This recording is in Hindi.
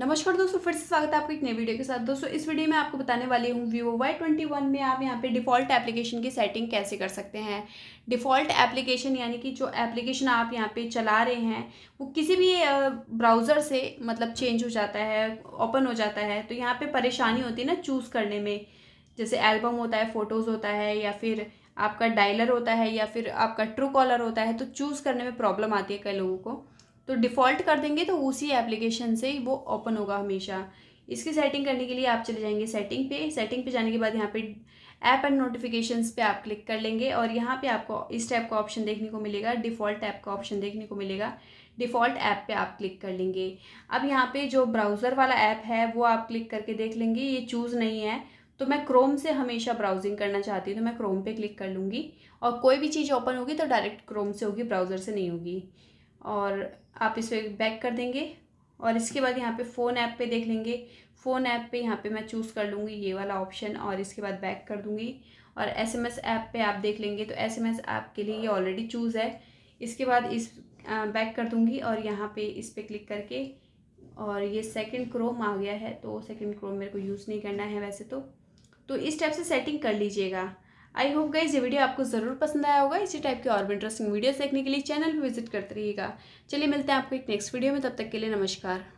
नमस्कार दोस्तों फिर से स्वागत है आपका एक नई वीडियो के साथ दोस्तों इस वीडियो में आपको बताने वाली हूँ वीवो वाई ट्वेंटी वन में आप यहाँ पे डिफ़ॉल्ट एप्लीकेशन की सेटिंग कैसे कर सकते हैं डिफ़ॉल्ट एप्लीकेशन यानी कि जो एप्लीकेशन आप यहाँ पे चला रहे हैं वो किसी भी ब्राउज़र से मतलब चेंज हो जाता है ओपन हो जाता है तो यहाँ पर परेशानी होती है ना चूज़ करने में जैसे एल्बम होता है फ़ोटोज़ होता है या फिर आपका डायलर होता है या फिर आपका ट्रू कॉलर होता है तो चूज़ करने में प्रॉब्लम आती है कई लोगों को तो डिफ़ॉल्ट कर देंगे तो उसी एप्लीकेशन से ही वो ओपन होगा हमेशा इसकी सेटिंग करने के लिए आप चले जाएंगे सेटिंग पे सेटिंग पे जाने के बाद यहाँ पे ऐप एंड नोटिफिकेशंस पे आप क्लिक कर लेंगे और यहाँ पे आपको इस टाइप का ऑप्शन देखने को मिलेगा डिफ़ॉल्ट ऐप का ऑप्शन देखने को मिलेगा डिफ़ॉल्ट ऐप पे आप क्लिक कर लेंगे अब यहाँ पे जो ब्राउज़र वाला ऐप है वो आप क्लिक करके देख लेंगे ये चूज़ नहीं है तो मैं क्रोम से हमेशा ब्राउजिंग करना चाहती हूँ तो मैं क्रोम पे क्लिक कर लूँगी और कोई भी चीज़ ओपन होगी तो डायरेक्ट क्रोम से होगी ब्राउज़र से नहीं होगी और आप इस पर बैक कर देंगे और इसके बाद यहाँ पे फ़ोन ऐप पे देख लेंगे फ़ोन ऐप पे यहाँ पे मैं चूज़ कर लूँगी ये वाला ऑप्शन और इसके बाद बैक कर दूँगी और एस एम एस ऐप पर आप देख लेंगे तो एस एम एस ऐप के लिए ये ऑलरेडी चूज़ है इसके बाद इस बैक कर दूँगी और यहाँ पे इस पर क्लिक करके और ये सेकंड क्रोम आ गया है तो सेकंड क्रोम मेरे को यूज़ नहीं करना है वैसे तो तो इस टाइप से सेटिंग कर लीजिएगा आई होप गाइज ये वीडियो आपको ज़रूर पसंद आया होगा इसी टाइप के और भी इंटरेस्टिंग वीडियोस देखने के लिए चैनल पर विजिट करते रहिएगा चलिए मिलते हैं आपको एक नेक्स्ट वीडियो में तब तक के लिए नमस्कार